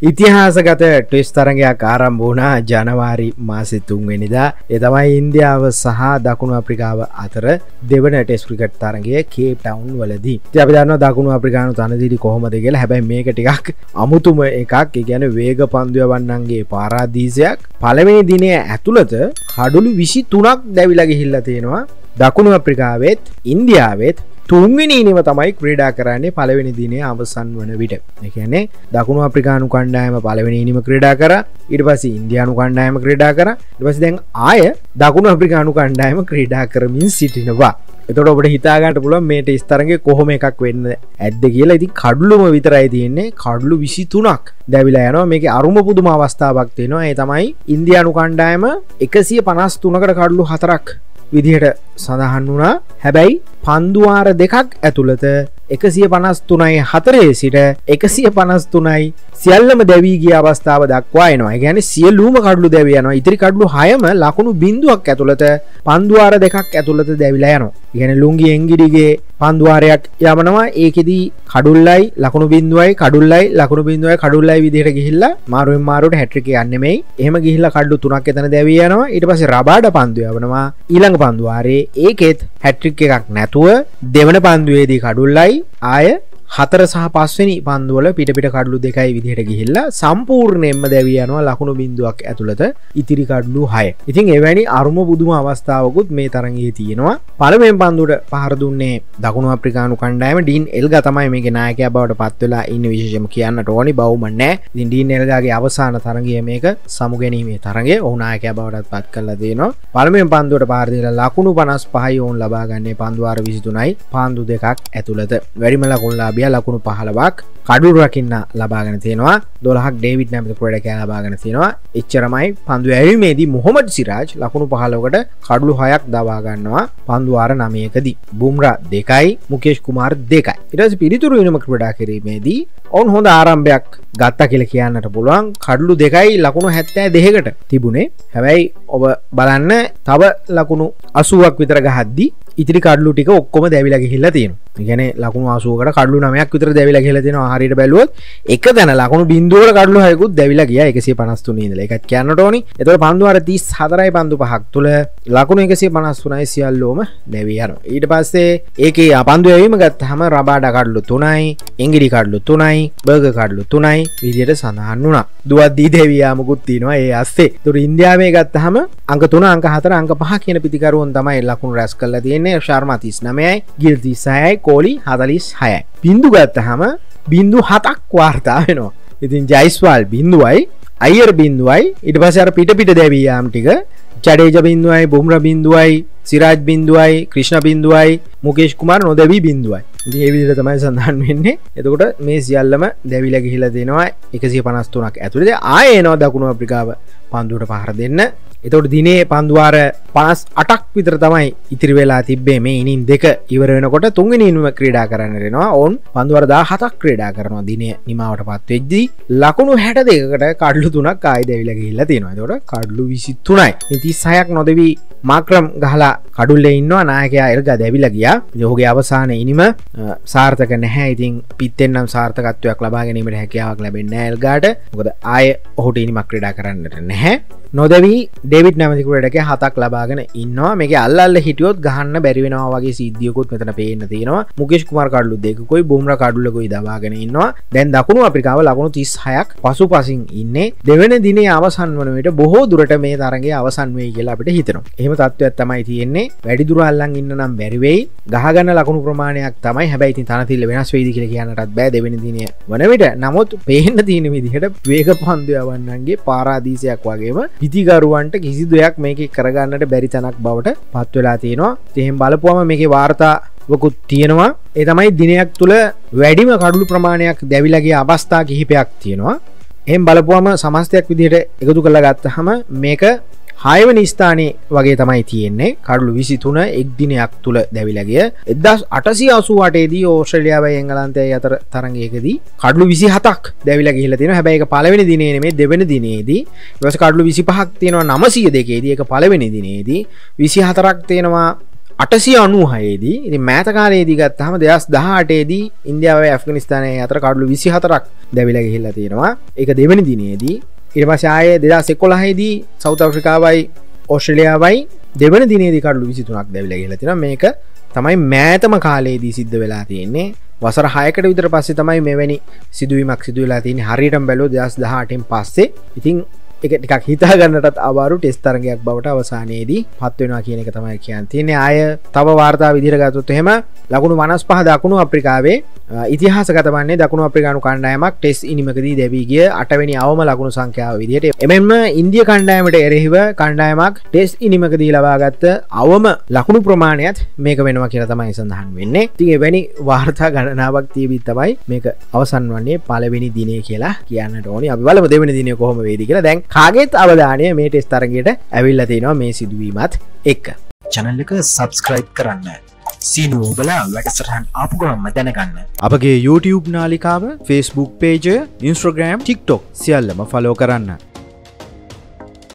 ඉතිහාසගත test තරගයක් ආරම් වුණා ජනවාරි මාසි තුන්වෙනිදා එතමයි ඉන්දියාව සහ දකුණු අප්‍රිකාව අතර දෙවන ටෙස් ක්‍රිකට් තරගේ කේප් ටවුන් වලදී ජපිදන්න දකුණු අප්‍රිකානු තනදිරි කොහොමද කියලා හැබැයි මේක ටිකක් අමුතුම එකක් ගැන වේග පන්දුව වන්නන්ගේ පාරාදීසයක් පළවෙනි දිනය ඇතුළත හඩුලු විසි තුනක් දැවිලගිහිල්ල තියෙනවා දකුණු අප්‍රිකාවෙත් ඉන්දියාවෙත් තුන්විනීනව තමයි ක්‍රඩා කරන්නේ පලවෙනි දිනේ අවසන් වන විට එකන්නේ දකුණු අප්‍රිකානු කණ්ඩායම පලවෙනිීම ක්‍රඩා කර ඉට පස ඉන්දයානු කණ්ඩායම ක්‍රඩා කර ඉටපසි දැන් ආය දකුණු අප්‍රිකානු කණ්ඩායම ක්‍රඩා කරමින් සිටිනවා එතොට ඔබට හිතාගට පුල මේට ස්තරගේ කොහොම එකක් වෙන්න ඇද කියලා ඉති කඩ්ලුම විතරයි තියෙන්නේ කඩ්ලු විසි තුනක් දැවිලා යනවා මේක අරුම පුදුම අවස්ථාවක් තියෙනවා ඒ තමයි ඉන්දයානු කණ්ඩායම එකසිය පනස් තුනකට කඩ්ලු හතරක් විදිහට සඳහන් වුණා හැබැයි පන්දුවාර දෙකක් ඇතුළත එකසිය පනස් තුනයි හතරේ සිට එකසිය පනස් තුනයි සියල්ලම දැවීගේ අවස්ථාව දක්වා එනවා ගැන සියලූම කඩලු දැවියනවා ඉතිරි කඩලු හයම ලකුණු බිඳුවක් ඇතුළත පන්දුවාර දෙකක් ඇතුළත දැවිලා යනවා ඉගෙන ලුන්ගි එංගිඩිගේ පන්දුවාරයක් යමනවා ඒකෙදී කඩුල්ලයි ලකුණු බින්දුවයි කඩුල්ලයි ලකුණු බින්දුවයි කඩුල්ලයි විදිහට ගිහිල්ලා මාරුවෙන් මාරුට හැට්‍රික යන්නෙමයි එහෙම ගිහිල්ලා කඩු තුනක් එතන දැවියනවා ඊට පස්සේ රබාඩ පන්දු යවනවා ඊළඟ පන්දුවාරේ ඒකෙත් හැට්‍රික් එකක් නැතුව දෙවන පන්දුවේදී කඩුල්ලයි आए आय හතර සහ පස්වෙනි පන්දුවල පිට පිට කඩලු දෙකයි විදිහට ගිහිල්ලා සම්පූර්ණයෙන්ම දැවියනවා ලකුණු බිඳුවක් ඇතුළත ඉතිරි කඩලු හය ඉතින් එවැනි අරුම බුදුම අවස්ථාවකුත් මේ තරගේ තියෙනවා පළමෙන් පන්දුට පහරදුන්නේ දකුණු අප්‍රිකානු කණ්ඩෑම ඩීන් එල්ග තමයි මේ නායක බවට පත්වෙලා ඉන්න විශෂම කියන්න ඕනි බවමන්නෑ ඉන්ඩීන් එල්ගගේ අවසාන තරගිය මේක සමුගැනීමේ තරගේ ඕනායක බවටත් පත් කල්ලා දේනවා පළමෙන් පන්දුවට පාරදිල ලකුණු පනස් පහයි ඔවුන් ලබාගන්නේ පන්දවාර විසිතුනයි පන්දු දෙකක් ඇතුළත වැඩිම ලකුල්ලා ලැබිය ලකුණු පහලවක් කඩු රකින්න ලබාගෙන තියෙනවා දොලහක් ඩේවිඩ් නැමති පොඩ කෑ ලබාගෙන තියෙනවා එච්චරමයි පන්දු ඇවිමේදී මොහොමට සිරාජ් ලකුණු පහලකට කඩු හයක් දවාගන්නවා පන්දුවාර නමයකදී බුම්ර දෙකයි මුකේෂ් කුමාර් දෙකයි ඉරස පිරිතුරු වෙනම ක්‍රඩා කිරීමේදී ඔවන් හොඳ ආරම්භයක් ගත්තා කියල කියන්නට පුළුවන් කඩලු දෙකයි ලකුණු හැත්තෑ දෙකට තිබුණේ හැබැයි ඔබ බලන්න තව ලකුණු අසුවක් විතර ගහද්දි ඉතිරි කඩලු ටික ඔක්කොම දැවිලා ගිහිල්ලා තියෙනවා. ඉගෙන ලකුණු 80කට කඩලු 9ක් විතර දැවිලා ගිහිල්ලා තියෙනවා. හරියට බැලුවොත් එක දන ලකුණු බිංදුවකට කඩලු 6කුත් දැවිලා ගියා 153 ඉඳලා. ඒකත් කියන්නට ඕනි. එතකොට පන්දු අර 34යි පන්දු 5ක් තුල ලකුණු 153යි සියල්ලෝම දැවි යනවා. ඊට පස්සේ ඒකේ පන්දු යැවීම ගත්තාම රබාඩා කඩලු 3යි, එංගිඩි කඩලු 3යි, තුනයි බර්ග කඩලු තුනයි විදියට සඳහන් වුණා දුවත්දී දෙවයාමකුත් තියෙනවා ඒ අස්සේ තුර ඉන්දයාමේ ගත්තහම අංක තුන අංක හතර අංක පහ කියන පිතිකරුවන් තමයි ලකුණු රැස් කල තියන්නේ ශර්මතිස් නමයයි ගිල්ති සයයි කෝලි හදලිස් හයයි බින්දු ගත්තහම බින්දු හතක් වාර්තා වෙනවා ඉතින් ජයිස්වාල් බින්දුවයි අයිර් බින්දුවයි ඉට පසර පිට පිට දැවයාම් ටික જાડેજા બિંદુઆઈ બુમરા બિંદુઆઈ સિરાજ බින්දුවයි ක්‍රිෂ්ණ බින්දුවයි මුකේෂ් කුමාර නොදැවී බින්දුවයි ඒවිදිර තමයි සඳහන් වෙන්නේ එතකොට මේ සියල්ලම දැවිල ගිහිල දෙනවා එකසිය පනස්තුනක් ඇතුළද ආයනවා දකුණු අප්‍රිකාව පන්දුට පහර දෙන්න එතවට දිනේ පන්දවාර පනස් අටක් විතර තමයි ඉතිරි වෙලා තිබේ මේ ඉනින් දෙක ඉවර වෙනකොට තුන්ගෙන ඉන්ම ක්‍රඩා කරන්නරෙනවා ඔවන් පන්දුවරදා හතක් ක්‍රඩා කරනවා දිනේ නිමාවට පත් වෙද්දී ලකුණු හැට දෙකට කඩ්ලු තුනක් අයිදවිලගහිල්ල තියෙනවා තොට කඩ්ලු විසිත්තුනයි ඉති සයක් නොදවී මාක්‍රම් ගහලා කඩුල්ල ඉන්නවා නායකයා එල්ග දැවිල ගියා යෝගේ අවසාන ඉනිම සාර්ථක නැහැ ඉතින් පිත්තෙන්නම් සාර්ථකත්වයක් ලබා ගැනීමට හැකියාවක් ලැබෙන්න ඇල්ගාට ගොද ආය ඔහුට ඉනිමක් ක්‍රඩා කරන්නට නැහැ නොදැවී ඩෙවිට් නැමතිකුටක හතක් ලබාගෙන ඉන්නවා මේ අල්ල හිටියොත් ගහන්න බැරිවෙනවා වගේ සිද්ධියකුත් මෙතන පේන්න තියෙනවා මුකෙස් කුමර කඩලු දෙකුයි බොම්ර කඩුලකොයි දවාගෙන ඉන්නවා දැන් දකුණු අපිකාව ලකුණු තිස් හයක් පසු පසින් ඉන්නේ දෙවෙන දිනේ අවසන් වනට බොහෝ දුරට මේ තරගේ අවසන් වේ කියලා අපට හිතනවා එහම තත්ත්වයක් තමයි තියෙන්නේ වැඩිදුර අල්ලන් ඉන්න නම් බැරිවෙයි ගහගන්න ලකුණු ප්‍රමාණයක් තමයි හැබැයිති තනතිල්ල වෙනස් වේදි කියල කියන්නටත් බෑ දෙවෙන දිනය වනවිට නමුත් පේන්න තියෙන විදිහට වේග පන්දු යවන්නන්ගේ පාරාදීසයක් වගේම පිතිගරුවන්ට කිසි දෙයක් මේක කරගන්නට බැරි තැනක් බවට පත්වෙලා තියෙනවා තෙහෙම් බලපුවම මේක වාර්තාවකුත් තියෙනවා එතමයි දිනයක් තුළ වැඩිම කඩුළු ප්‍රමාණයක් දැවිලගේ අවස්ථා කිහිපයක් තියෙනවා එම් බලපුවම සමස්තයක් විදිහයට එකතු කළ ගත්තහම මේක හයවනි ස්ථානයේ වගේ තමයි තියෙන්නේ කඩලු විසිතුන එක් දිනයක් තුළ දැවිලගිය එදස් අටසි අසුවටේදී ඕස්ට්‍රලියාවයි එංගලන්තය අතර තරගයකදී කඩලු විසි හතක් දැවිල ගහිලතින හැබැයි පලවෙනි දිනේ දෙවන දිනේදී වස කඩලු විසි පහක් තියෙනවා නමසය දෙකේදී එක පලවෙනි දිනේදී විසි හතරක් තියෙනවා අටසි අනු හයේදී ඉති මෑතකාලයේදී ගත්තහම දෙස් දහටේදී ඉන්දියාව ඇෆගනිස්ථානය අතර කඩලු විසි හතරක් දැවිල ගහිල්ලා තියෙනවා එක දෙවැනි දිනේදී ඉරපශාය දෙදස් එකොළහහිදී සෞත ෆ්‍රිකාවයි ඔස්ට්‍රලියාවයි දෙවන දිනේදි කඩලු විසිතුනක් දැවිල කියලතින මේක තමයි මෑතම කාලයේදී සිද්ධ වෙලා තියෙන්නේ වසර හයකට විතර පස්සේ තමයි මෙවැනි සිදුවීමක් සිදුවලා තියෙන හරිටම් බැලෝ දස් දහටෙන් පස්සේ ඉතිං එක ටිකක් හිතාගන්නටත් අවාරු ටෙස් තරගයක් බවට අවසානයේදී පත්වෙනවා කියන එක තමයි කියන් තියන්නේ අය තව වාර්තා විදිරගත්තුත් එහෙම ලකුණු මනස් පහ දකුණු අප්‍රිකාවේ ඉතිහාස කතන්නේ දකුණු අප්‍රිකානු කණ්ඩායමක් ටෙස් ඉනිමකදී දැවීගේ අටවැනි අවම ලකුණු සංඛ්‍යාව විදියට එමෙන්ම ඉන්දිය කණ්ඩායමට එරෙහිව කණ්ඩායමක් ටෙස් ඉනිමකදී ලබාගත්ත අවම ලකුණු ප්‍රමාණයත් මේක වෙනවා කියලා තමයි සඳහන් වෙන්නේ තිගේ වැනි වාර්තා ගණනාවක් තියබී තමයි මේක අවසන් වන්නේ පලවෙනි දිනේ කියලා කියන්න ඕනි අිවලම දෙවැනි දිනය කොහොම වේදි කියලා දැන් කාගේත් අවධානය මේ ටෙස් තරගයට ඇවිල්ල තියෙනවා මේ සිදුවීමත් එක් චනල්ලක සබස්ක්‍රයිබ් කරන්න සීනුවබලා වැඩසටහන් ආපුගම දැනගන්න අපගේ YouTube නාලිකාව ෆස්බුක් පේජ ඉන්ස්ට්‍රග්‍රම් ටික්ටොක් සියල්ලම ෆලෝ කරන්න